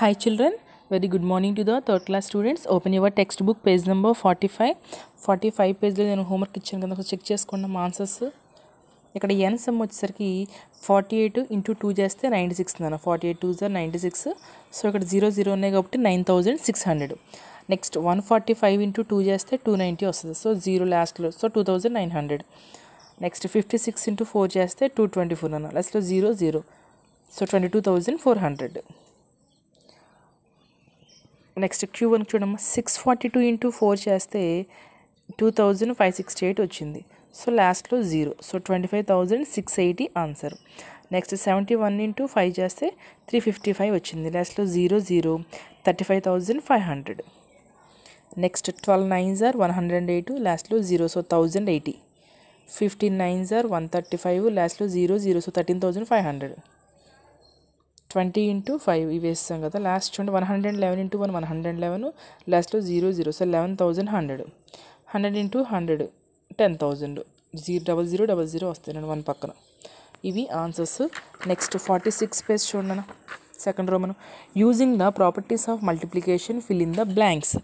hi children very good morning very good morning to the third class text book page number forty five forty five పేజ్లో నేను homework ఇచ్చాను కదా ఒకసారి check చేసుకున్నాం answers ఇక్కడ ఎన్ సమ్ వచ్చేసరికి ఫార్టీ ఎయిట్ ఇంటూ టూ చేస్తే నైంటీ సిక్స్ అన్న forty eight two are ninety six so ఇక్కడ జీరో జీరో ఉన్నాయి కాబట్టి nine thousand six hundred next one forty five into two చేస్తే టూ నైంటీ వస్తుంది సో జీరో లాస్ట్లో so two thousand nine hundred next fifty six into four చేస్తే two twenty four అన్న లాస్ట్లో zero zero so twenty two thousand four hundred next Q one చూడమ్మా six forty two into four చేస్తే two thousand five sixty eight వచ్చింది so లాస్ట్లో zero so twenty five thousand six eighty answer next seventy one into five చేస్తే three fifty five వచ్చింది లాస్ట్లో zero zero thirty five thousand five hundred next twelve nines are one hundred and eight లాస్ట్లో zero so thousand eighty fifteen nines are one thirty five లాస్ట్లో zero zero so thirteen thousand five hundred twenty into five ఇవి వేస్తాం కదా last చూడండి one hundred eleven into one one hundred eleven లాస్ట్లో zero zero so eleven thousand hundred hundred into hundred ten thousand zero double zero double zero వస్తాయండి one పక్కన ఇవి answers next forty six page చూడండి second row మనం using the properties of multiplication fill in the blanks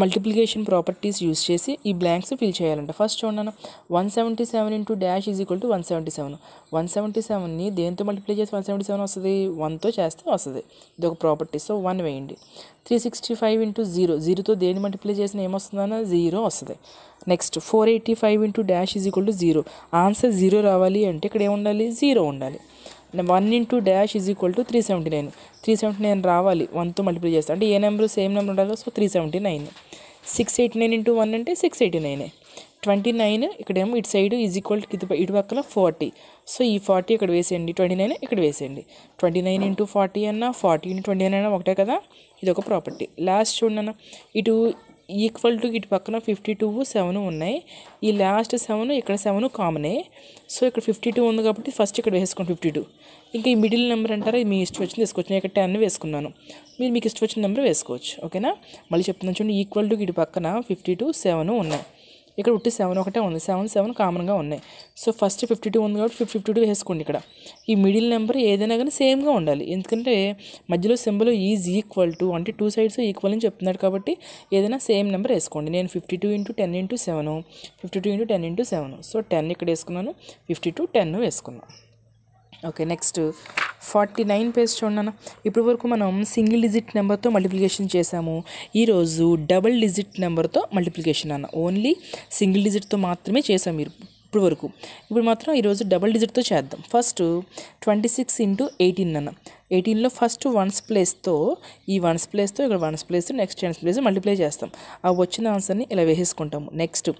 multiplication properties use చేసి ఈ blanks fill చేయాలంట first చూడండి one seventy seven into dash is equal to one seventy seven one seventy సెవెన్ని దేంతో multiply చేసి one seventy seven వస్తుంది వన్తో చేస్తే వస్తుంది ఇది ఒక ప్రాపర్టీ సో వన్ వేయండి three sixty five into zero జీరోతో దేని మల్టిప్లై చేసిన ఏమొస్తుందన్న జీరో వస్తుంది next four eighty five into dash is equal to zero answer zero రావాలి అంటే ఇక్కడ ఏముండాలి జీరో ఉండాలి one into dash is equal to three seventy nine three seventy nine రావాలి వన్తో మల్టిప్లై చేస్తాను అంటే ఏ నెంబర్ సేమ్ నెంబర్ ఉండాలి so three seventy nine six eighty nine into one అంటే six eighty nine twenty nine ఇక్కడేమో ఇటు సైడ్ ఈజ్ ఈక్వల్ ఇటు ఇటు ఫార్టీ సో ఈ ఫార్టీ ఇక్కడ వేసేయండి ట్వంటీ నైన్ ఇక్కడ వేసేయండి ట్వంటీ నైన్ ఇంటూ ఫార్టీ అన్న ఫార్టీ ఇంటూ ట్వంటీ నైన్ అన్న ఒకటే కదా ఇది ఒక ప్రాపర్టీ లాస్ట్ చూడండి అన్న ఇటు ఈక్వల్ టు ఇటు పక్కన ఫిఫ్టీ టూ సెవెన్ ఉన్నాయి ఈ లాస్ట్ సెవెన్ ఇక్కడ సెవెన్ కామనే సో ఇక్కడ ఫిఫ్టీ టూ ఉంది కాబట్టి ఫస్ట్ ఇక్కడ వేసుకోండి ఫిఫ్టీ టూ ఇంకా ఈ మిడిల్ నెంబర్ అంటారా మీ ఇష్టం వచ్చింది వేసుకోవచ్చు నేను ఇక్కడ టెన్ వేసుకున్నాను మీరు మీకు ఇష్టం వచ్చిన నెంబర్ వేసుకోవచ్చు ఓకేనా మళ్ళీ చెప్తున్నాను చూడండి ఈక్వల్ టు ఇటు పక్కన ఫిఫ్టీ టూ సెవెన్ ఉన్నాయి ఇక్కడ ఉట్టి సెవెన్ ఒకటే ఉంది సెవెన్ సెవెన్ కామన్గా ఉన్నాయి సో ఫస్ట్ ఫిఫ్టీ టూ ఉంది కాబట్టి ఫిఫ్టీ టూ వేసుకోండి ఇక్కడ ఈ మిడిల్ నెంబర్ ఏదైనా కానీ సేమ్గా ఉండాలి ఎందుకంటే మధ్యలో సింబల్ ఈజ్ ఈక్వల్ టు అంటే టూ సైడ్స్ ఈక్వల్ అని చెప్తున్నాడు కాబట్టి ఏదైనా సేమ్ నెంబర్ వేసుకోండి నేను fifty two into ten into seven fifty two into ten into seven so ten ఇక్కడ వేసుకున్నాను ఫిఫ్టీ టూ టెన్ వేసుకున్నాను okay next forty nine page చూడన్నా ఇప్పటి వరకు మనం సింగిల్ డిజిట్ నెంబర్తో మల్టిప్లికేషన్ చేసాము ఈరోజు డబుల్ డిజిట్ నెంబర్తో మల్టిప్లికేషన్ అన్న ఓన్లీ సింగిల్ డిజిట్తో మాత్రమే చేసాం మీరు ఇప్పుడు వరకు ఇప్పుడు మాత్రం ఈరోజు డబుల్ డిజిట్తో చేద్దాం first twenty six into eighteen అన్న ఎయిటీన్లో ఫస్ట్ వన్స్ ప్లేస్తో ఈ వన్స్ ప్లేస్తో ఇక్కడ ones place next tens place multiply చేస్తాం ఆ వచ్చిన ఆన్సర్ని ఇలా వేసేసుకుంటాము నెక్స్ట్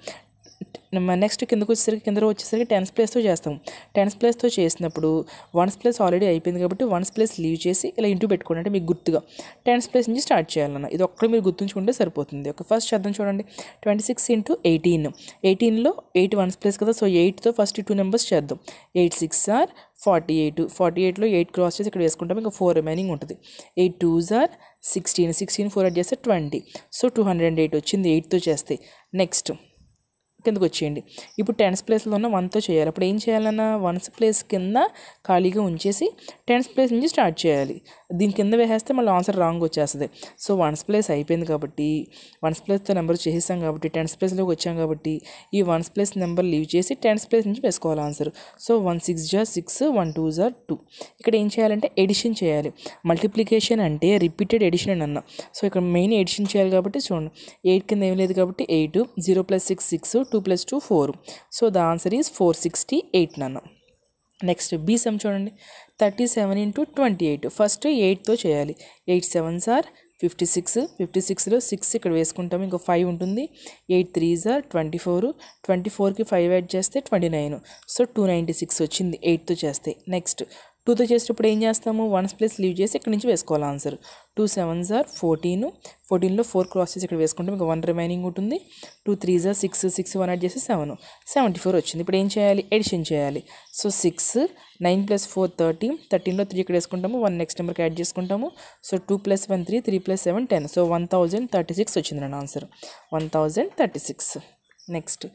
నెక్స్ట్ కిందకు వచ్చేసరికి కింద వచ్చేసరికి టెన్స్ ప్లేస్తో చేస్తాం టెన్స్ ప్లేస్తో చేసినప్పుడు వన్స్ ప్లేస్ ఆల్రెడీ అయిపోయింది కాబట్టి వన్స్ ప్లేస్ లీవ్ చేసి ఇలా ఇంటూ పెట్టుకోండి అంటే మీకు గుర్తుగా టెన్స్ ప్లేస్ నుంచి స్టార్ట్ చేయాలన్న ఇది ఒక్కడ మీరు గుర్తుంచుకుంటే సరిపోతుంది ఒక ఫస్ట్ చేద్దాం చూడండి ట్వంటీ సిక్స్ ఇంటూ ఎయిటీన్ ఎయిటీన్లో ఎయిట్ వన్స్ ప్లేస్ కదా సో ఎయిట్తో ఫస్ట్ టూ నెంబర్స్ చేద్దాం eight six are forty eight forty ఎయిట్లో ఎయిట్ క్రాస్ చేసి ఇక్కడ వేసుకుంటాం ఇంకా ఫోర్ రిమైనింగ్ ఉంటుంది eight twos are sixteen sixteen four add చేస్తే twenty so two hundred and eight వచ్చింది ఎయిట్తో చేస్తే నెక్స్ట్ కిందకు వచ్చేయండి ఇప్పుడు టెన్స్ ప్లేస్లో ఉన్న వన్తో చేయాలి అప్పుడు ఏం చేయాలన్నా వన్స్ ప్లేస్ కింద ఖాళీగా ఉంచేసి టెన్స్ ప్లేస్ నుంచి స్టార్ట్ చేయాలి దీని కింద వేసేస్తే మళ్ళీ ఆన్సర్ రాంగ్ వచ్చేస్తుంది సో వన్స్ ప్లేస్ అయిపోయింది కాబట్టి వన్స్ ప్లేస్తో నెంబర్ చేసేసాం కాబట్టి టెన్స్ ప్లేస్లోకి వచ్చాం కాబట్టి ఈ వన్స్ ప్లేస్ నెంబర్ లీవ్ చేసి టెన్స్ ప్లేస్ నుంచి వేసుకోవాలి answer so one six are six one two are two ఇక్కడ ఏం చేయాలంటే ఎడిషన్ చేయాలి మల్టిప్లికేషన్ అంటే రిపీటెడ్ ఎడిషన్ అని అన్నా సో ఇక్కడ మెయిన్ ఎడిషన్ చేయాలి కాబట్టి చూడండి ఎయిట్ కింద ఏం లేదు కాబట్టి eight zero plus six six two plus two four so the answer is four sixty eight నన్ను నెక్స్ట్ బీసెమ్ సమ్ చూడండి thirty seven into twenty eight first ఎయిట్తో చేయాలి eight seven are fifty six fifty సిక్స్లో సిక్స్ ఇక్కడ వేసుకుంటాం ఇంకో five ఉంటుంది eight three are twenty four twenty ఫోర్కి ఫైవ్ యాడ్ చేస్తే twenty nine so two ninety six వచ్చింది ఎయిట్తో చేస్తే నెక్స్ట్ టూతో చేసేటప్పుడు ఏం చేస్తాము వన్స్ ప్లేస్ లీవ్ చేసి ఇక్కడ నుంచి వేసుకోవాలి answer two seven are fourteen ఫోర్టీన్లో ఫోర్ క్రాస్ చేసి ఇక్కడ వేసుకుంటే మీకు వన్ రిమైనింగ్ ఉంటుంది two three are six six one add చేసి సెవెన్ సెవెంటీ ఫోర్ వచ్చింది ఇప్పుడు ఏం చేయాలి ఎడిషన్ చేయాలి so six nine plus four thirty థర్టీన్లో త్రీ ఇక్కడ వేసుకుంటాము వన్ నెక్స్ట్ నెంబర్కి యాడ్ చేసుకుంటాము so two plus one three three plus seven ten so one thousand thirty six వచ్చింది నా answer one thousand thirty six next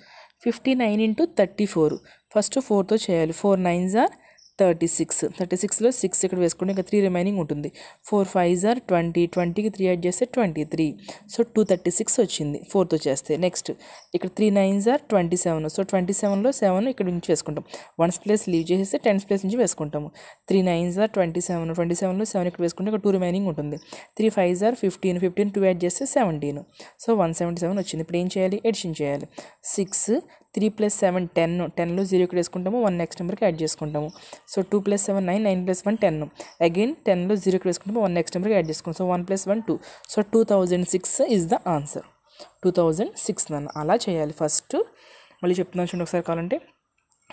fifty nine into thirty four first ఫోర్తో చేయాలి four nine are thirty six thirty సిక్స్లో six ఇక్కడ వేసుకుంటే ఇంకా three remaining ఉంటుంది four five are twenty ట్వంటీకి త్రీ యాడ్ చేస్తే twenty three so two thirty six వచ్చింది ఫోర్త్ వచ్చేస్తే నెక్స్ట్ ఇక్కడ three nines are twenty seven so twenty సెవెన్లో సెవెన్ ఇక్కడ నుంచి వేసుకుంటాం వన్స్ ప్లేస్ లీవ్ చేసేస్తే టెన్స్ ప్లేస్ నుంచి వేసుకుంటాము three nines are twenty seven twenty సెవెన్లో సెవెన్ ఇక్కడ వేసుకుంటే ఇక్కడ టూ రిమైనింగ్ ఉంటుంది three five are fifteen fifteen two add చేస్తే seventeen so one seventy seven వచ్చింది ఇప్పుడు ఏం చేయాలి ఎడిషన్ చేయాలి six three plus seven ten టెన్లో జీరో ఇక్కడ వేసుకుంటాము వన్ నెక్స్ట్ నెంబర్కి యాడ్ చేసుకుంటాము so two plus seven nine nine plus one ten again టెన్లో జీరో వేసుకుంటే వన్ నెక్స్ట్ నెంబర్కి యాడ్ చేసుకుంటాం so one plus one two so two thousand six is the answer two thousand six నన్ను అలా చేయాలి first మళ్ళీ చెప్తున్నాను చూడండి ఒకసారి కావాలంటే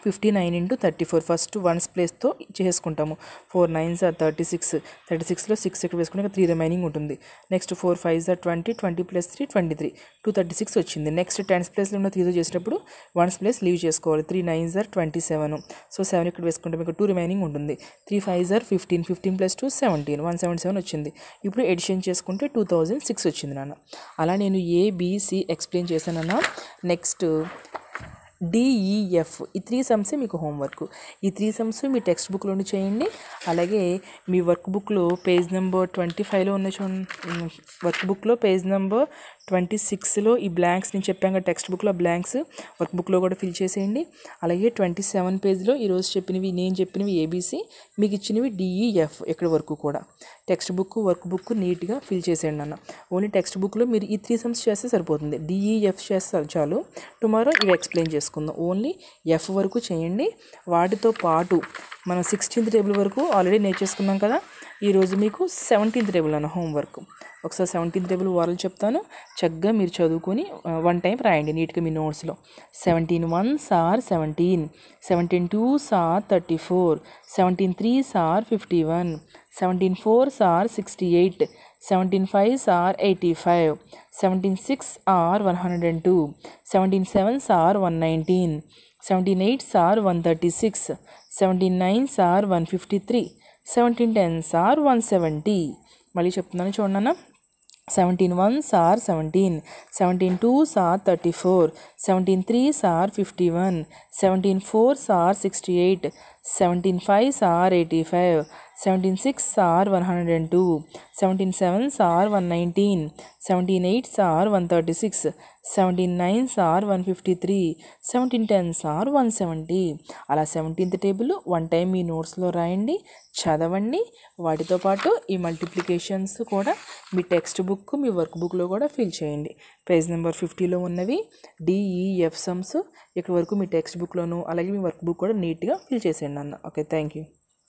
fifty nine into thirty four first ones ప్లేస్తో చేసుకుంటాము four nine are thirty six thirty సిక్స్లో సిక్స్ ఇక్కడ వేసుకుంటే త్రీ రిమైనింగ్ ఉంటుంది next four five are twenty twenty plus three twenty three two thirty six వచ్చింది నెక్స్ట్ టెన్స్ ప్లేస్లో ఉన్న త్రీతో చేసినప్పుడు వన్స్ ప్లేస్ లీవ్ చేసుకోవాలి three nine are twenty seven so seven ఇక్కడ వేసుకుంటే మీకు టూ రిమైనింగ్ ఉంటుంది three five are fifteen fifteen plus two seventeen one seven seven వచ్చింది ఇప్పుడు ఎడిషన్ చేసుకుంటే టూ థౌజండ్ సిక్స్ వచ్చింది నాన్న అలా నేను ఏబిసి ఎక్స్ప్లెయిన్ చేశానన్నా నెక్స్ట్ డిఈఎఫ్ e ఈ త్రీ సమ్సే మీకు హోంవర్క్ ఈ త్రీ సమ్స్ మీ టెక్స్ట్ బుక్లో ఉండి చేయండి అలాగే మీ వర్క్ బుక్లో పేజ్ నెంబర్ ట్వంటీ ఫైవ్లో ఉన్న చూ వర్క్ బుక్లో పేజ్ నెంబర్ ట్వంటీ సిక్స్లో ఈ బ్లాంక్స్ నేను చెప్పాను కదా టెక్స్ట్ బుక్లో బ్లాంక్స్ వర్క్ బుక్లో కూడా ఫిల్ చేసేయండి అలాగే ట్వంటీ సెవెన్ పేజ్లో ఈరోజు చెప్పినవి నేను చెప్పినవి ఏబీసీ మీకు ఇచ్చినవి డిఈఎఫ్ e ఇక్కడ వరకు కూడా టెక్స్ట్ బుక్ వర్క్ బుక్ నీట్గా ఫిల్ చేసేయండి అన్న ఓన్లీ టెక్స్ట్ బుక్లో మీరు ఈ త్రీ సమ్స్ చేస్తే సరిపోతుంది డిఈఎఫ్ e చేస్తే చాలు టుమారో ఇవి ఎక్స్ప్లెయిన్ చేసుకుందాం ఓన్లీ ఎఫ్ వరకు చేయండి వాటితో పాటు మనం సిక్స్టీన్త్ టేబుల్ వరకు ఆల్రెడీ నేర్చేసుకున్నాం కదా ఈరోజు మీకు సెవెంటీన్త్ టేబుల్ అన్న హోంవర్క్ ఒకసారి సెవెంటీన్త్ టేబుల్ వారాలు చెప్తాను చక్కగా మీరు చదువుకొని వన్ టైం రాయండి నీట్గా మీ నోట్స్లో seventeen one are seventeen seventeen two are thirty four seventeen three are fifty one seventeen four are sixty eight seventeen five are eighty five seventeen six are one hundred and two seventeen seven are one nineteen seventeen eight are one thirty six seventeen nine sir one fifty three seventeen tens are one seventy మళ్ళీ చెప్తున్నాను చూడండి అన్న seventeen ones are seventeen seventeen twos are thirty four seventeen threes are fifty one seventeen fours are sixty eight seventeen fives are eighty five seventeen six are one hundred and two seventeen sevens are one nineteen seventeen eights are one thirty six seventeen nines are one fifty three seventeen tens are one seventy అలా seventeenth table one time మీ నోట్స్లో రాయండి చదవండి వాటితో పాటు ఈ multiplications కూడా మీ టెక్స్ట్ బుక్ మీ వర్క్ బుక్లో కూడా ఫిల్ చేయండి పేజ్ నెంబర్ ఫిఫ్టీలో ఉన్నవి డిఈఎఫ్ సమ్స్ ఇక్కడ వరకు మీ టెక్స్ట్ బుక్లోను అలాగే మీ వర్క్ బుక్ కూడా నీట్గా ఫిల్ చేసేయండి అన్న ఓకే థ్యాంక్ యూ